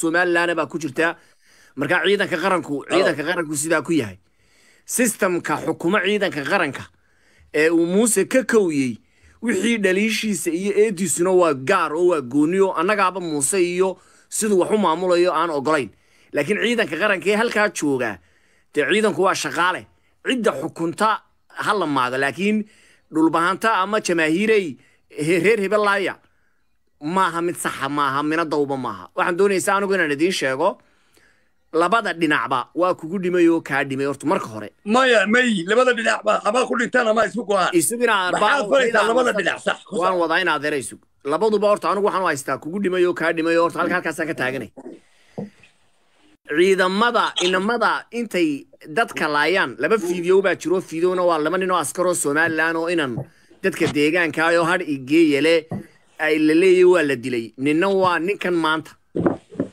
somalilanna baa ku jirtaa markaa ciidanka qaranku oh. ciidanka qaranku sidaa ku yahay sistamka xukumo ciidanka qaranka ee uu muuse ka kowiyey wixii dhaliishiisa iyo eediisuna waa gaar oo waa gooni oo annagaaba muuse iyo siduu wax u maamulayo aan ogolayn laakiin ciidanka qaranka ee halkaa joogaa dee ciidanku waa shaqaale cidda xukunta ha la maado laakiin dhulbahanta ama jamaahiirey reer hebelaaya maaha mid saxa maaha mina dawba maaha waxaan doonaysaa anigu inaan idiin sheego labada dhinacba waa kugu dhimay oo kaa dhimay horta marka hore maya may labada dhinacba ama ku dhintaan ama isku go-aan isug labada dhinac sax waan wadaa in adeera isug labaduba horta anigu waxaan haystaa kugu dhimay kaa dhimay horta halka halkaasaan ka taaganay ciidamada inamada intay dadka laayaan laba fiidiyo baa jiro fiidiyona waa laba nin oo askaroo somalilan oo inan dadka deegaankaayoo har igeeyale ay laleeyahy waa la dilay ninna waa ninkan maanta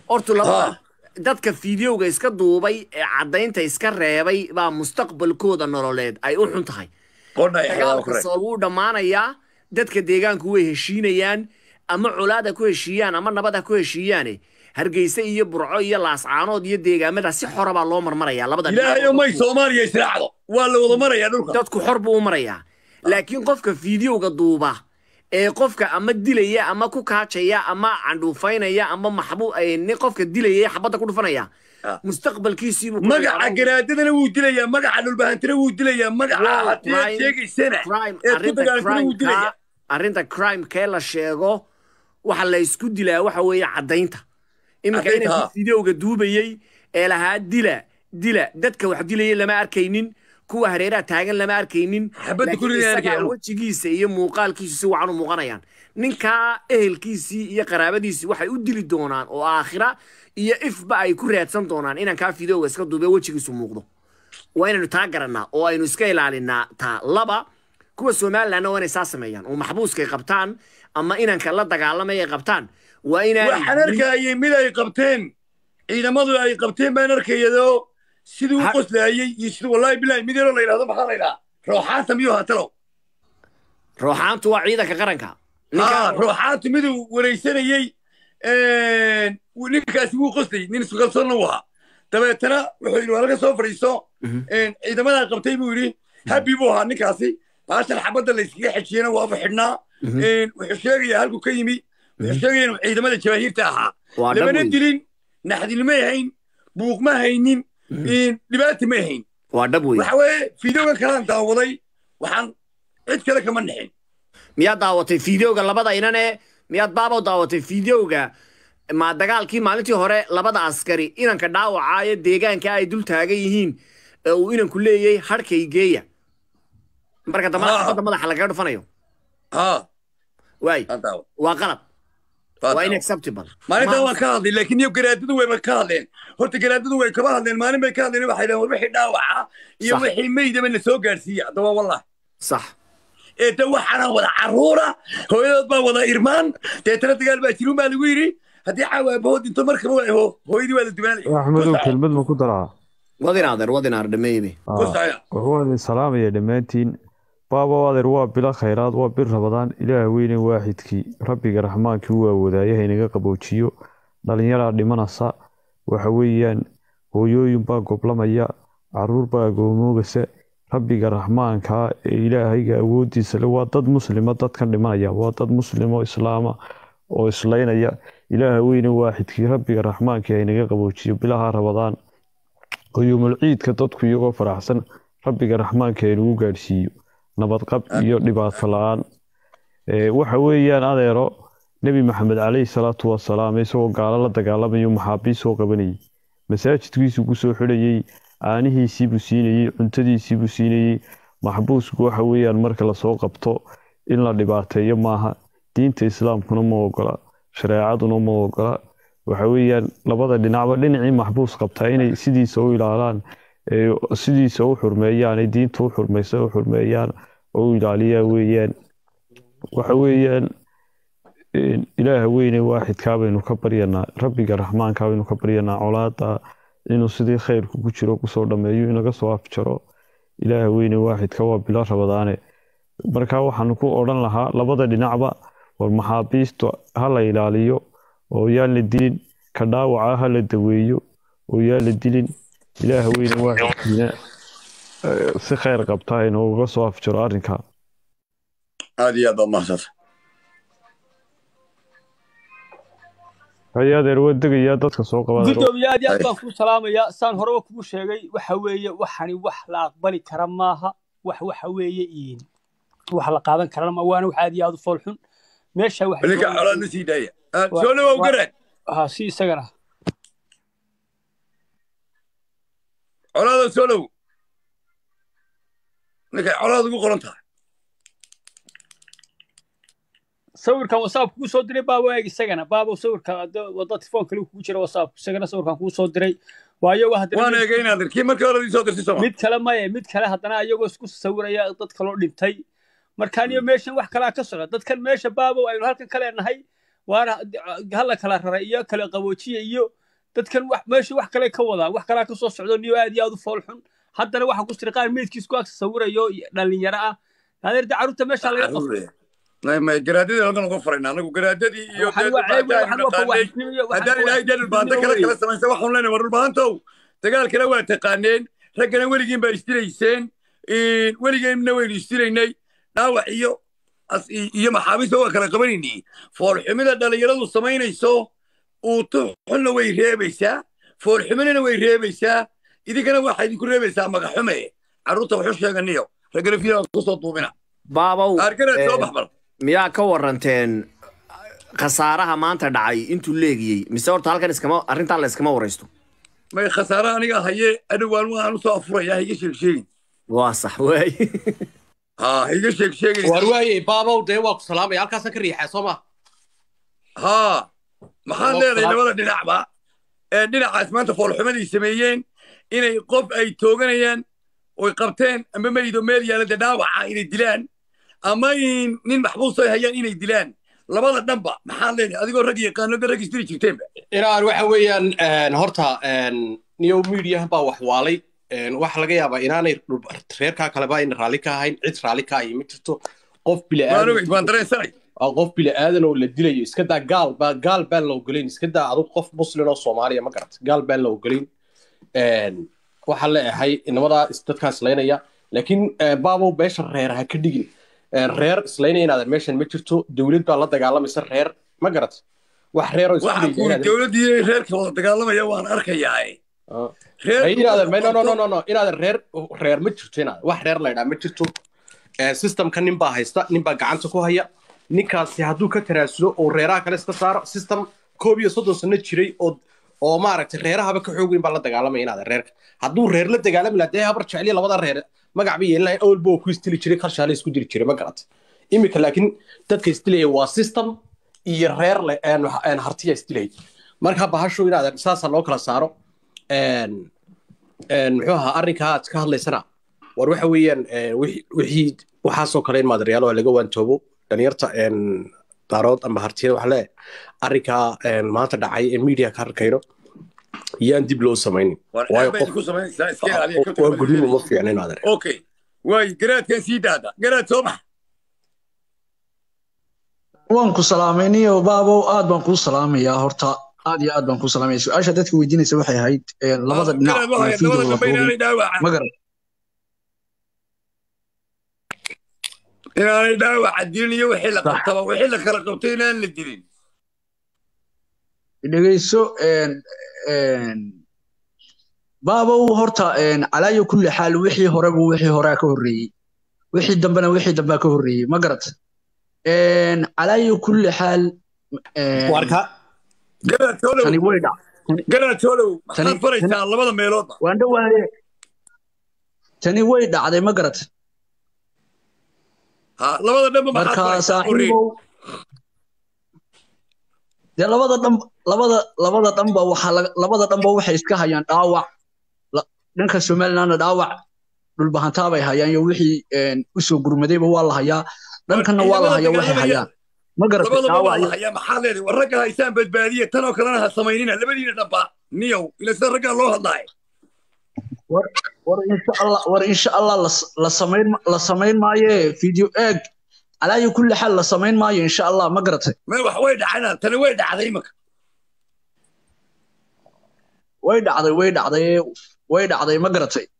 horta laba ah. dadka fideoga iska duubay ee caddaynta iska reebay baa mustaqbalkooda nololeed ay u xun tahay dagaalkasool wuu dhammaanayaa dadka deegaanku way heshiinayaan ama colaad ku heshiiyaan ama nabada ku heshiiyaane hargeyse iyo burco iyo laascaanood iyo deegaamada si xora loo marmarayaa labada soomaaliya israacdo waa la wada marayaa dhulka dadku xor buu u marayaa laakiin qofka fideoga duuba ee qofka ama dilaya ama ku kaajaya ama candhuufaynaya ama maxbu qofka dilaya xabadda ku dhufanaya ah. mustaqbalkiisiibuu magaca wuu dilayaa magaca dhulbahantina wuu dilaya arrinta crimekee la sheego waxa la ysku dilaa waxa weeye caddaynta iminka inanki videoga duubayey ee lahaa dila dila dadka wax dilaya lama arkaynin kuwa hareeraha taagan lama arkaynin wejigiisa iyo muuqaalkiisu si wacan u muuqanayaan ninkaa ehelkiisii iyo qaraabadiisii waxay u dili doonaan oo aakhira iyo ifba ay ku raadsan doonaan inaan kaa fidooga iska duube wejigiisu muuqdo waa inaynu taa garanaa oo aynu iska ilaalinaa taa laba kuwa somalilanna waa inay saa sameeyaan oo maxbuuskay qabtaan ama inanka la dagaalamaya ay qabtaan waa inaan waxaan arkayay mid ay qabteen ciidamadu ay qabteen baan arkayadoo sidii u qoslaayey iyo sida wallahi bilahi mideelo la yidhahdo maxaa la yidhaha rooxaanta miyuu haatalow rooxaantu waa ciidanka qaranka ah, rooxaantu miduu waraysanayey ninkaasi wuu qoslayy nin iskalsoonna u ahaa dabeetana wuxuu yidhi waa laga soo fadhiisto mhm. ciidamadaa qabtay buu yidhi mhm. habbi buu ahaa ninkaasi baashan xabadda layskaga yskaga xejiyena waaba xidhnaa mhm. wuxuu sheegayaa halkuu ka yimi wuxuu sheegaya ciidamada jabaahiirta ahaa lamana dilin naxdinima hayn buuq ma haynin dhibaata ma ahayn waa dhab kalaan daawaday waxaan cid kale kama nixin miyaad daawatay fideoga labada inane miyaad baabow daawatay fideoga maa dagaalkii maalintii hore labada askari inanka dhaawacaayo deegaanka ay dul taagan yihiin ee uu inanku leeyay harkay geeya marka dambada ah. madaxa lagaga dhufanayo ah. waay waa qalab maalintaa waan ka hadlay laakiin iyo garaadadu wayba ka hadleen horta garaadadu way kaba hadleen maalin bay ka hadleen waxay dhaheen wixii dhaawaca iyo wixii meydaba na soo gaadhsiiya haddaba wallahi sax ee de waxaana wada carruura hooyadood baa wada irmaan deetana dagaal baa jirin baa lagu yidhi haddii caawa aabahoo dinto markaba waabo hooyadii waa la dubaanaya axmedow kelmad ma ku daraa wadin adeer wadin wuxuu idin salaamaya dhammaantiin baaba waadeer waa bilo khayraad waa bil rabadaan ilaah weyne waaxidkii rabbiga raxmaankii u aawodaayaha inaga qaboojiyo dhalinyaraa dhimanasa waxa weeyaan hooyooyin baa goblamaya caruur baa goomoogasa rabbiga raxmaanka ee ilaahayga awoodiisa le waa dad muslima dadkan dhimanaya waa dad muslimo islaama oo islaynaya ilaah weyne waaxidkii rabbiga raxmaankii haynaga qaboojiyo bilaha rabadaan oo yoomulciidka dadku iyagoo faraxsan rabbiga raxmaanka haynagu gaadhsiiyo nabadqab ah. iyo dhibaato la-aan eh, waxa weeyaan adeero nebi maxamed caleyhi salaatu wasalaam isagoo gaalo la dagaalamayo maxaabiis soo qabanayay masaajidkiisuu kusoo aanihiisii buu siinayey cuntadiisiibuu siinayey maxbuusku waxa weeyaan marka lasoo qabto in la dhibaateeyo maaha diinta islaamkuna ma ogola shareecaduna ma ogola waxa weeyaan labada dhinacba dhinacii maxbuus qabtaa inay sidiisa u ilaalaan sidiisa u xurmeeyaan diinta u xurmaysa u xurmeeyaan oo u ilaaliyaan weeyaan waxa weeyaan ilaaha weyne waaxidkaa baynu ka baryanaa rabbiga raxmaankaa baynu ka baryanaa colaada inuu sidii khayrku ku jiro kusoo dhameeyo inaga soo afjaro ilaaha weyne waaxidka waa bilo rabadaane marka waxaan ku odhan lahaa labada dhinacba war maxaabiista ha la ilaaliyo oo yaan la dilin ka dhaawaca ha la daweeyo oo yaan la dilin ilaahweyna waaxidkiina si khayr qabtaa inuuga soo afjiro arrinka aad iyo aad baad mahadsantahay hay waa degayaa dadka soo qabagudoomiye iyo aad baan kuu salaamayaa saan horeba kugu sheegay waxa weeye waxani wax la aqbali kara maaha wax waxa weeye wax la qaadan karana ma waana wax aad iyo aad u foolxun meesha wax si isagana colaada soo dhow ninkay colaad ugu qoran tahay sawirkan whatsapp kuu soo diray baaba waag isagana baaba sawirka wada tifoon kale kugu jira whatsapp isagana sawirkan kuu soo diray waayo mid kale maye eh, mid kale haddana iyagoo isku sawiraya dad kaloo dhintay markaaniyo iyo mm. meeshan wax kalaa ka socda dadkan meesha baaba aynu halkan kalee nahay waana hala kala raray iyo kala qaboojiya iyo dadkan meesha wax kale ka wadaa wax kalaa kasoo socdo niyo aad iyo aad u foolxun haddana waxaa ku jira qaar meydkiis ku ag sawirayo dhalinyaro ah adeerta carruurta meeshaa laga qabto eh. garaadadii ladan uga farayna anagu garaadadii iyo haddaan ilaahay deenulbaanta kala kala samaysa waxaan leenahay war dhulbaantow dagaalkana waa taqaaneen raggana weligiin baa isdilayseen weligeennna waynu isdilaynay dhaawac iyo iyo maxaabiista waa kala qabanaynay foolxumida dhalinyaradu samaynayso uutuxunna way reebaysaa foorxuminina way reebaysaa idinkana waxaa idinku reebaysaa magaxume carruurta waxu sheeganiyo ragalafiyada kusoo duubina baabow eh, miyaa ka waranteen khasaaraha maanta dhacay intuu leegiyey mise horta halkan iskama arrintan la waraysto may khasaare aniga haye ani waan waan usoo afurayaa higa sheegsheegin waa sax waay ha higa sheegsheegin war waaye baabow dee waa ku salaamaya halkaasaan ka riixaa soo ma ha maxaan leedahay labada dhinacba ee dhinacaas maanta foolxumaday sameeyeen inay qof ay tooganayaan oy qabteen ama maydoo meel yaala dhaawaca inay dilaan ama nin maxbuusoy hayaan inay dilaan labada dhanba maxaan leenahay adigoo rag yaqaano rag isdiri jirteenba iraan waxa weeyaan horta niyow miidiyahan baa wax waxa laga yaabaa inaanay reerkaa kaleba ayna raalli ka ahayn cid raalli ka ahayn ma jirto qof bilaadandareensanay oo qof bili-aadan oo la dilayo iska daa gaalba gaal baan la ogolayn iska adug qof muslin oo soomaaliya ma garat gaal baan la ogolayn waxaan leeyahay nimadaa dadkaa islaynaya laakiin baabow meesha reer ha ka dhigin reer islaynaya inaadan meeshan ma jirto dowlad baa la dagaalamaysa reer ma garat wax reeroo isdowladii reerka wada dagaalamaya waan arkayaa inaadan reer reer ma jirto inaad wax reer laydhaa ma jirto systemka ninbaa haysta ninbaa gacanta ku haya ninkaasi hadduu ka tanaasulo oo reeraha kale iska saaro system koob iyo soddon sano jiray oo oo maaragtay reerahaba ka xoog weyn baa la dagaalamaya reerka hadduu reer la dagaalami laha dee habar jeceliya labada reer magac yeelin lahayn awalba oo ku istili jiray karshaale isku diri jiray ma garata iminka laakiin dadka isdilaya waa system iyo reer leh hartiya isdilay marka bahashu inaad saasa loo kala saaro muxuu ahaa arrinkaa aad ka hadlaysana war waxa weeyaan wixii waxaasoo kale in maad laga waantoobo dhalinyarta daarood ama hartiyada waxaa leeyahay arrinkaa maanta dhacay ee media ka arkayno yaan dib loo samaynin waayo qofwaa gudimo ma fiicna inaadan waan ku salaameyniyo baabow aad baan kuu salaamayaa horta aad iyo aad baan kuu salaamaya su-aasha dadka weydiinaysa waxay ahayd labada dhinac fiidooda inaanay dhaawac caddiin iyo wixii la qabtaba wixii la kala qabtay inaan la dilin dhegeyso baabow horta calaaya kulli xaal wixii horeba wixii horea ka horreeyey wixii dambena wixii dambaa ka horreeyey ma garat calaaya kulli xaal tani way dhacday ma garat dee labada dhan labada labada dhanba waxaa labada dhanba waxay iska hayaan dhaawac dhanka somalilandna dhaawac dhulbahantaabay bay hayaan iyo wixii u soo gurmadayba waa la hayaa dhankanna waa la hayaa waxay hayaan ma garatawaxaa leedahay war ragga haysaan badbaadiya kalena ha samaynina labadiina dhanba niyow ila raggaa loo hadlaayo war insha allah war insha allah la samayn la samayn maaye video eg calaayo kulli xal la samayn maayo insha allah ma garatay may wax way dhacayna tani way dhacday imika way dhacday way dhacday way dhacday ma garatay